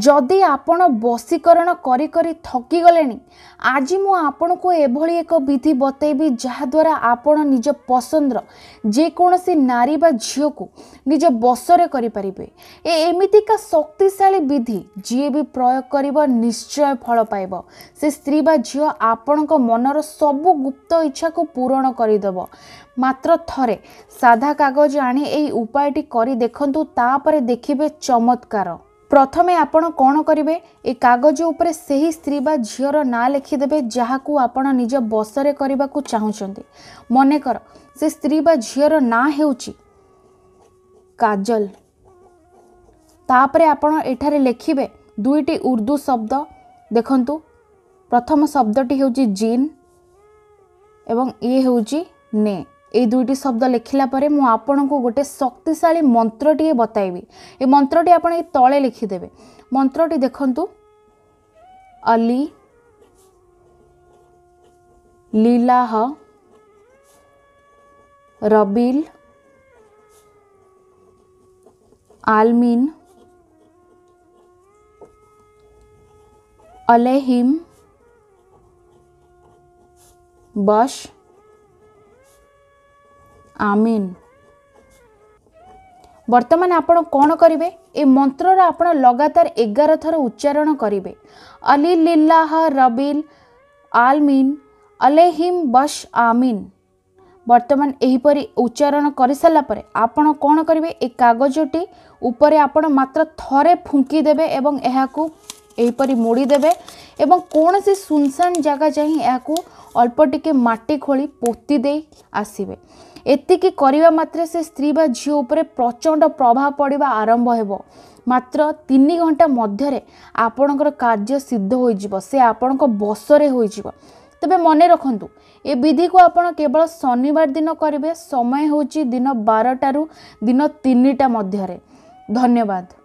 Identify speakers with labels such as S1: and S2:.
S1: ଯଦି ଆପଣ ବଶୀକରଣ କରି କରି ଥକିଗଲେଣି ଆଜି ମୁଁ ଆପଣଙ୍କୁ ଏଭଳି ଏକ ବିଧି ବତେଇବି ଯାହାଦ୍ୱାରା ଆପଣ ନିଜ ପସନ୍ଦର ଯେକୌଣସି ନାରୀ ବା ଝିଅକୁ ନିଜ ବଶରେ କରିପାରିବେ ଏ ଏମିତିକା ଶକ୍ତିଶାଳୀ ବିଧି ଯିଏ ବି ପ୍ରୟୋଗ କରିବ ନିଶ୍ଚୟ ଫଳ ପାଇବ ସେ ସ୍ତ୍ରୀ ବା ଝିଅ ଆପଣଙ୍କ ମନର ସବୁ ଗୁପ୍ତ ଇଚ୍ଛାକୁ ପୂରଣ କରିଦେବ ମାତ୍ର ଥରେ ସାଧା କାଗଜ ଆଣି ଏହି ଉପାୟଟି କରି ଦେଖନ୍ତୁ ତାପରେ ଦେଖିବେ ଚମତ୍କାର ପ୍ରଥମେ ଆପଣ କ'ଣ କରିବେ ଏ କାଗଜ ଉପରେ ସେହି ସ୍ତ୍ରୀ ବା ଝିଅର ନାଁ ଲେଖିଦେବେ ଯାହାକୁ ଆପଣ ନିଜ ବସରେ କରିବାକୁ ଚାହୁଁଛନ୍ତି ମନେକର ସେ ସ୍ତ୍ରୀ ବା ଝିଅର ନାଁ ହେଉଛି କାଜଲ ତାପରେ ଆପଣ ଏଠାରେ ଲେଖିବେ ଦୁଇଟି ଉର୍ଦ୍ଦୁ ଶବ୍ଦ ଦେଖନ୍ତୁ ପ୍ରଥମ ଶବ୍ଦଟି ହେଉଛି ଜିନ୍ ଏବଂ ଇଏ ହେଉଛି ନେ ये युईटी शब्द लिखला मुझण गोटे शक्तिशा मंत्रटे बतावि ये मंत्री आप ते लिखिदेवे मंत्री देखु अली लीलाह रबिल आलमीन अलेहिम बश আমিন ବର୍ତ୍ତମାନ ଆପଣ କ'ଣ କରିବେ ଏ ମନ୍ତ୍ରର ଆପଣ ଲଗାତାର ଏଗାର ଥର ଉଚ୍ଚାରଣ କରିବେ ଅଲି ଲିଲ୍ଲାହ ରବିଲ୍ ଆଲମିନ୍ ଅଲେହିମ୍ ବସ୍ ଆମିନ୍ ବର୍ତ୍ତମାନ ଏହିପରି ଉଚ୍ଚାରଣ କରିସାରିଲା ପରେ ଆପଣ କ'ଣ କରିବେ ଏ କାଗଜଟି ଉପରେ ଆପଣ ମାତ୍ର ଥରେ ଫୁଙ୍କିଦେବେ ଏବଂ ଏହାକୁ ଏହିପରି ମୋଡ଼ିଦେବେ ଏବଂ କୌଣସି ସୁନସାନ ଜାଗା ଯାଇ ଏହାକୁ ଅଳ୍ପ ଟିକେ ମାଟି ଖୋଳି ପୋତି ଦେଇ ଆସିବେ ଏତିକି କରିବା ମାତ୍ରେ ସେ ସ୍ତ୍ରୀ ବା ଝିଅ ଉପରେ ପ୍ରଚଣ୍ଡ ପ୍ରଭାବ ପଡ଼ିବା ଆରମ୍ଭ ହେବ ମାତ୍ର ତିନି ଘଣ୍ଟା ମଧ୍ୟରେ ଆପଣଙ୍କର କାର୍ଯ୍ୟ ସିଦ୍ଧ ହୋଇଯିବ ସେ ଆପଣଙ୍କ ବସରେ ହୋଇଯିବ ତେବେ ମନେ ରଖନ୍ତୁ ଏ ବିଧିକୁ ଆପଣ କେବଳ ଶନିବାର ଦିନ କରିବେ ସମୟ ହେଉଛି ଦିନ ବାରଟାରୁ ଦିନ ତିନିଟା ମଧ୍ୟରେ ଧନ୍ୟବାଦ